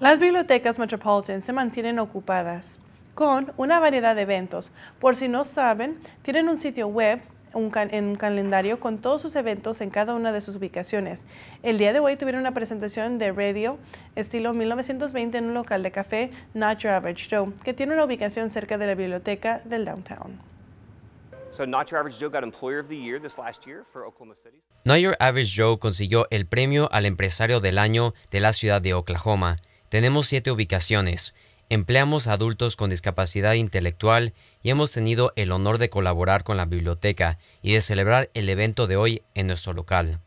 Las bibliotecas Metropolitan se mantienen ocupadas con una variedad de eventos. Por si no saben, tienen un sitio web en un calendario con todos sus eventos en cada una de sus ubicaciones. El día de hoy tuvieron una presentación de radio estilo 1920 en un local de café Not Your Average Joe, que tiene una ubicación cerca de la biblioteca del downtown. Average Not Your Average Joe consiguió el premio al empresario del año de la ciudad de Oklahoma. Tenemos siete ubicaciones, empleamos adultos con discapacidad intelectual y hemos tenido el honor de colaborar con la biblioteca y de celebrar el evento de hoy en nuestro local.